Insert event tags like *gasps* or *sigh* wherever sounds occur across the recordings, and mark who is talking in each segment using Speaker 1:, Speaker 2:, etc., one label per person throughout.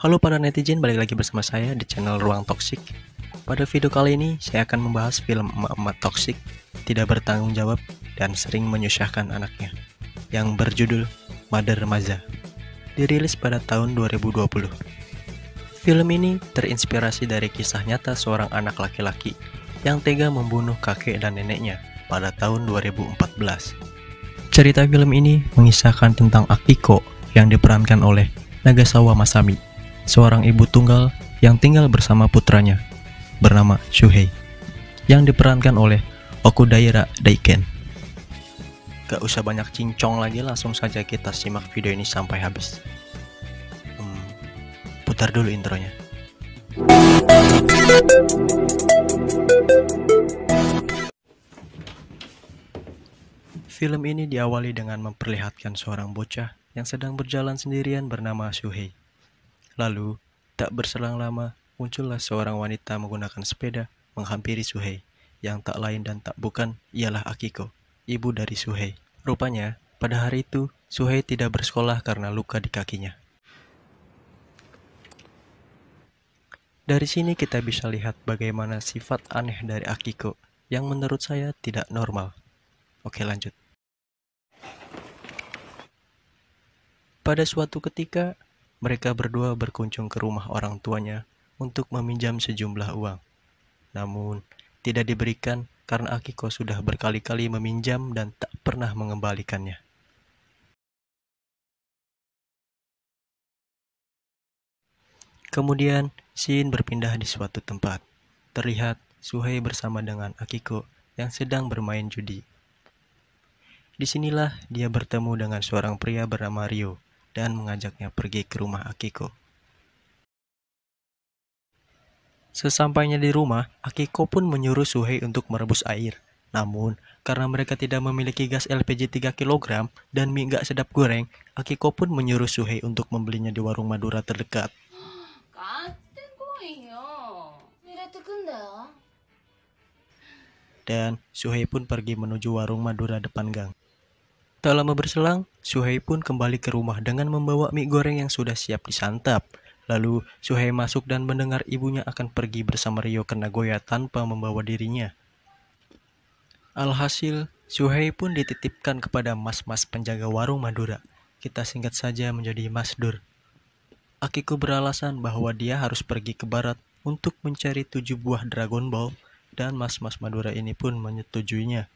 Speaker 1: Halo para netizen, balik lagi bersama saya di channel Ruang Toksik. Pada video kali ini, saya akan membahas film emak-emak toksik, tidak bertanggung jawab, dan sering menyusahkan anaknya, yang berjudul Mother Maza, dirilis pada tahun 2020. Film ini terinspirasi dari kisah nyata seorang anak laki-laki yang tega membunuh kakek dan neneknya pada tahun 2014. Cerita film ini mengisahkan tentang Akiko yang diperankan oleh Nagasawa Masami seorang ibu tunggal yang tinggal bersama putranya bernama Shuhei yang diperankan oleh Okudaira Daiken. Gak usah banyak cincong lagi langsung saja kita simak video ini sampai habis. Hmm, putar dulu intronya. Film ini diawali dengan memperlihatkan seorang bocah yang sedang berjalan sendirian bernama Shuhei. Lalu, tak berselang lama, muncullah seorang wanita menggunakan sepeda menghampiri Suhei, yang tak lain dan tak bukan ialah Akiko, ibu dari Suhei. Rupanya, pada hari itu, Suhei tidak bersekolah karena luka di kakinya. Dari sini kita bisa lihat bagaimana sifat aneh dari Akiko yang menurut saya tidak normal. Oke lanjut. Pada suatu ketika, mereka berdua berkunjung ke rumah orang tuanya untuk meminjam sejumlah uang. Namun, tidak diberikan karena Akiko sudah berkali-kali meminjam dan tak pernah mengembalikannya. Kemudian, Shin berpindah di suatu tempat. Terlihat Suhei bersama dengan Akiko yang sedang bermain judi. Disinilah dia bertemu dengan seorang pria bernama Rio dan mengajaknya pergi ke rumah Akiko. Sesampainya di rumah, Akiko pun menyuruh Suhei untuk merebus air. Namun, karena mereka tidak memiliki gas LPG 3 kg dan mie gak sedap goreng, Akiko pun menyuruh Suhei untuk membelinya di warung Madura terdekat. *gasps* Dan Suhei pun pergi menuju warung Madura depan gang. Tak lama berselang, Suhei pun kembali ke rumah dengan membawa mie goreng yang sudah siap disantap. Lalu, Suhei masuk dan mendengar ibunya akan pergi bersama Rio ke Nagoya tanpa membawa dirinya. Alhasil, Suhei pun dititipkan kepada mas-mas penjaga warung Madura. Kita singkat saja menjadi Mas Dur. Akiko beralasan bahwa dia harus pergi ke barat untuk mencari tujuh buah Dragon Ball dan mas-mas Madura ini pun menyetujuinya.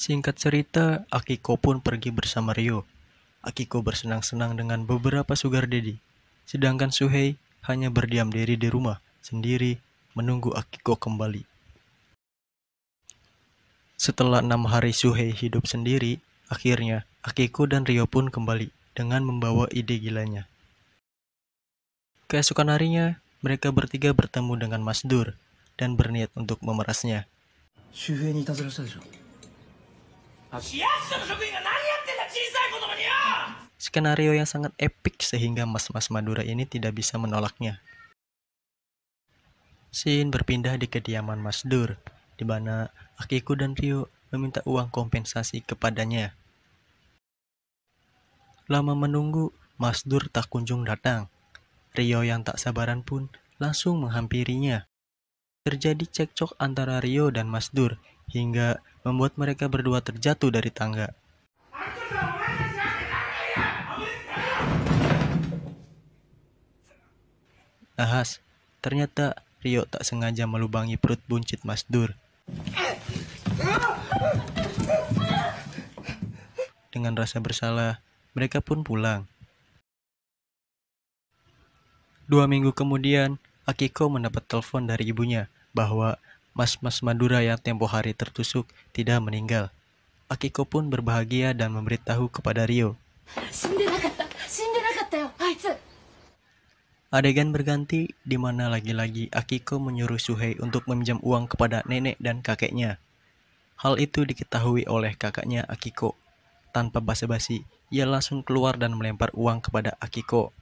Speaker 1: Singkat cerita, Akiko pun pergi bersama Rio. Akiko bersenang-senang dengan beberapa sugar daddy. Sedangkan Suhei hanya berdiam diri di rumah, sendiri, menunggu Akiko kembali. Setelah enam hari Suhei hidup sendiri, akhirnya Akiko dan Rio pun kembali dengan membawa ide gilanya. Keesokan harinya, mereka bertiga bertemu dengan Mas Dur dan berniat untuk memerasnya. Suhei ni Skenario yang sangat epic sehingga mas-mas Madura ini tidak bisa menolaknya. Shin berpindah di kediaman Mas Dur, di mana Akiko dan Rio meminta uang kompensasi kepadanya. Lama menunggu, Mas Dur tak kunjung datang. Rio yang tak sabaran pun langsung menghampirinya. Terjadi cekcok antara Rio dan Mas Dur hingga membuat mereka berdua terjatuh dari tangga. Ahas, ternyata Rio tak sengaja melubangi perut buncit Mas Dur. Dengan rasa bersalah, mereka pun pulang. Dua minggu kemudian, Akiko mendapat telepon dari ibunya bahwa mas-mas Madura yang tempo hari tertusuk tidak meninggal. Akiko pun berbahagia dan memberitahu kepada Rio. Adegan berganti di mana lagi-lagi Akiko menyuruh Suhei untuk meminjam uang kepada nenek dan kakeknya. Hal itu diketahui oleh kakaknya Akiko. Tanpa basa-basi, ia langsung keluar dan melempar uang kepada Akiko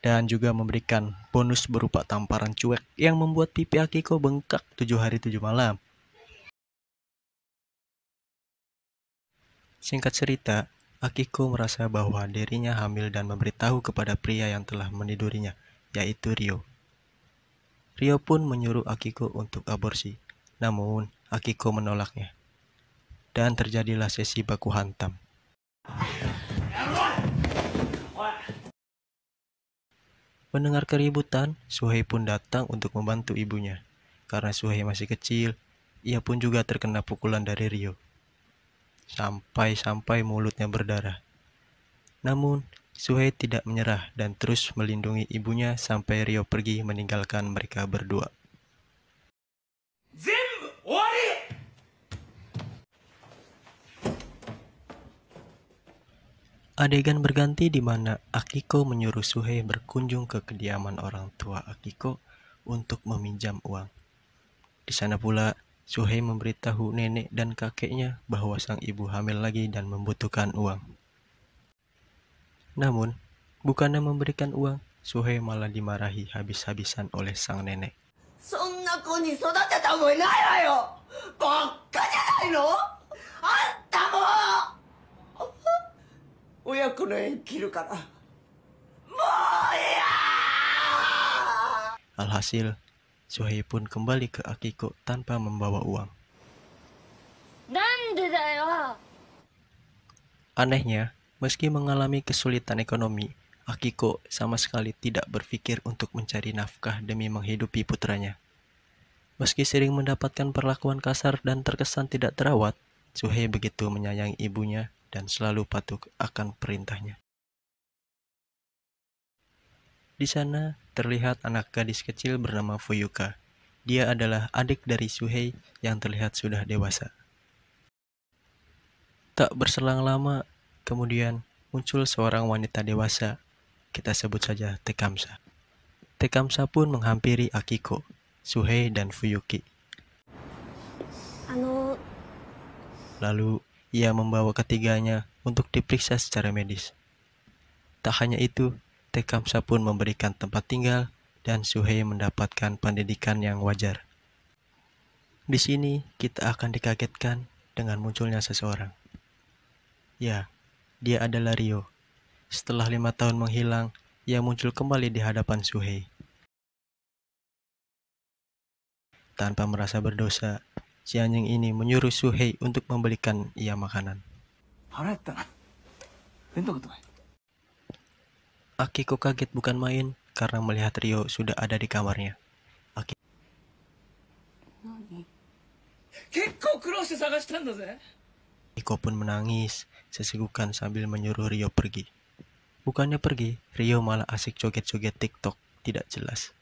Speaker 1: dan juga memberikan bonus berupa tamparan cuek yang membuat pipi Akiko bengkak tujuh hari tujuh malam. Singkat cerita, Akiko merasa bahwa dirinya hamil dan memberitahu kepada pria yang telah menidurinya, yaitu Rio. Rio pun menyuruh Akiko untuk aborsi, namun Akiko menolaknya. Dan terjadilah sesi baku hantam. Mendengar keributan, Suhei pun datang untuk membantu ibunya. Karena Suhei masih kecil, ia pun juga terkena pukulan dari Rio. Sampai-sampai mulutnya berdarah. Namun, Suhei tidak menyerah dan terus melindungi ibunya sampai Rio pergi meninggalkan mereka berdua. Zim! Adegan berganti di mana Akiko menyuruh Suhei berkunjung ke kediaman orang tua Akiko untuk meminjam uang. Di sana pula, Suhei memberitahu nenek dan kakeknya bahwa sang ibu hamil lagi dan membutuhkan uang. Namun, bukannya memberikan uang, Suhei malah dimarahi habis-habisan oleh sang nenek. そんな子に育てた覚えないわよバッカじゃないのあん親子の縁切るからもういやー Alhasil, Suhei pun kembali ke Akiko tanpa membawa uang. Anehnya, meski mengalami kesulitan ekonomi, Akiko sama sekali tidak berpikir untuk mencari nafkah demi menghidupi putranya. Meski sering mendapatkan perlakuan kasar dan terkesan tidak terawat, Suhei begitu menyayangi ibunya dan selalu patuh akan perintahnya. Di sana terlihat anak gadis kecil bernama Fuyuka. Dia adalah adik dari Suhei yang terlihat sudah dewasa. Tak berselang lama, kemudian muncul seorang wanita dewasa. Kita sebut saja Tekamsa. Tekamsa pun menghampiri Akiko, Suhei, dan Fuyuki. Anu, Lalu ia membawa ketiganya untuk diperiksa secara medis. Tak hanya itu, Tekamsa pun memberikan tempat tinggal dan Suhei mendapatkan pendidikan yang wajar. Di sini kita akan dikagetkan dengan munculnya seseorang. Ya, dia adalah Rio. Setelah lima tahun menghilang, ia muncul kembali di hadapan Suhei. Tanpa merasa berdosa, si anjing ini menyuruh Suhei untuk membelikan ia makanan. Akiko kaget bukan main karena melihat Rio sudah ada di kamarnya. Akiko pun menangis sesegukan sambil menyuruh Rio pergi. Bukannya pergi, Rio malah asik joget-joget TikTok tidak jelas.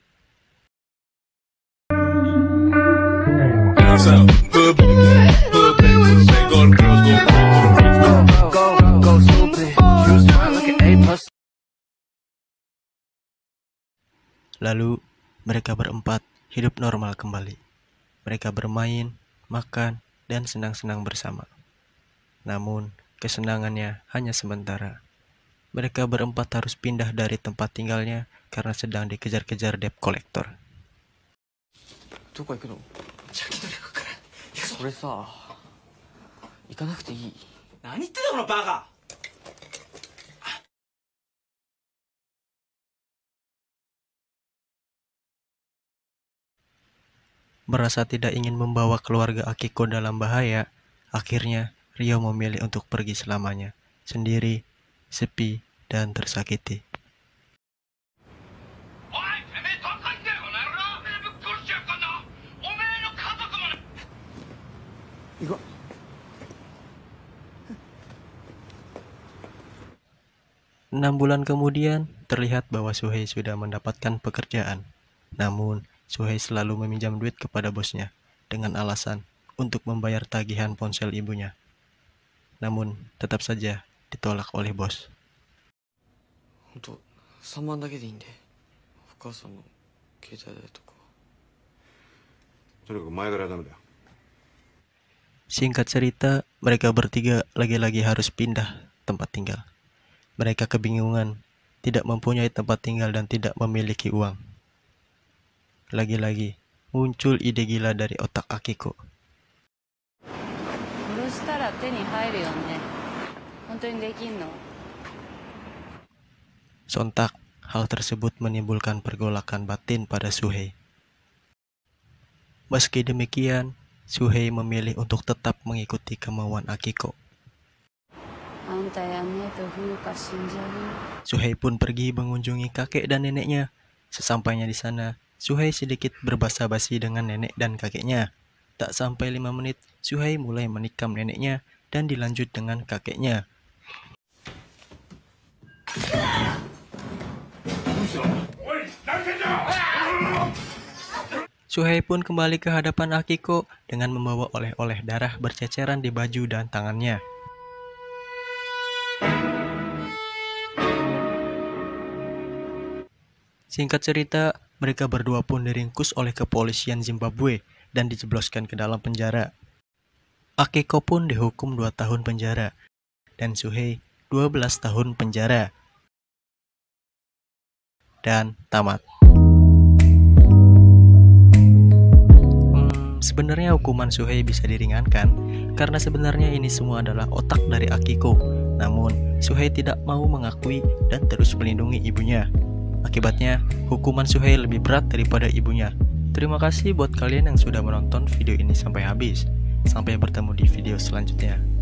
Speaker 1: Lalu mereka berempat hidup normal kembali. Mereka bermain, makan, dan senang-senang bersama. Namun, kesenangannya hanya sementara. Mereka berempat harus pindah dari tempat tinggalnya karena sedang dikejar-kejar debt collector merasa tidak ingin membawa keluarga Akiko dalam bahaya, akhirnya Rio memilih untuk pergi selamanya, sendiri, sepi, dan tersakiti. Enam bulan kemudian, terlihat bahwa Suhei sudah mendapatkan pekerjaan. Namun, Suhei selalu meminjam duit kepada bosnya dengan alasan untuk membayar tagihan ponsel ibunya. Namun, tetap saja ditolak oleh bos. Singkat cerita, mereka bertiga lagi-lagi harus pindah tempat tinggal. Mereka kebingungan, tidak mempunyai tempat tinggal dan tidak memiliki uang. Lagi-lagi, muncul ide gila dari otak Akiko. Sontak hal tersebut menimbulkan pergolakan batin pada Suhei. Meski demikian, Suhei memilih untuk tetap mengikuti kemauan Akiko. Suhei pun pergi mengunjungi kakek dan neneknya. Sesampainya di sana, Suhei sedikit berbahasa basi dengan nenek dan kakeknya. Tak sampai lima menit, Suhei mulai menikam neneknya dan dilanjut dengan kakeknya. Suhei pun kembali ke hadapan Akiko dengan membawa oleh-oleh darah berceceran di baju dan tangannya. Singkat cerita, mereka berdua pun diringkus oleh kepolisian Zimbabwe dan dijebloskan ke dalam penjara. Akeko pun dihukum 2 tahun penjara dan Suhei 12 tahun penjara. Dan tamat. Hmm, sebenarnya hukuman Suhei bisa diringankan karena sebenarnya ini semua adalah otak dari Akiko. Namun, Suhei tidak mau mengakui dan terus melindungi ibunya. Akibatnya, hukuman Suhei lebih berat daripada ibunya. Terima kasih buat kalian yang sudah menonton video ini sampai habis. Sampai bertemu di video selanjutnya.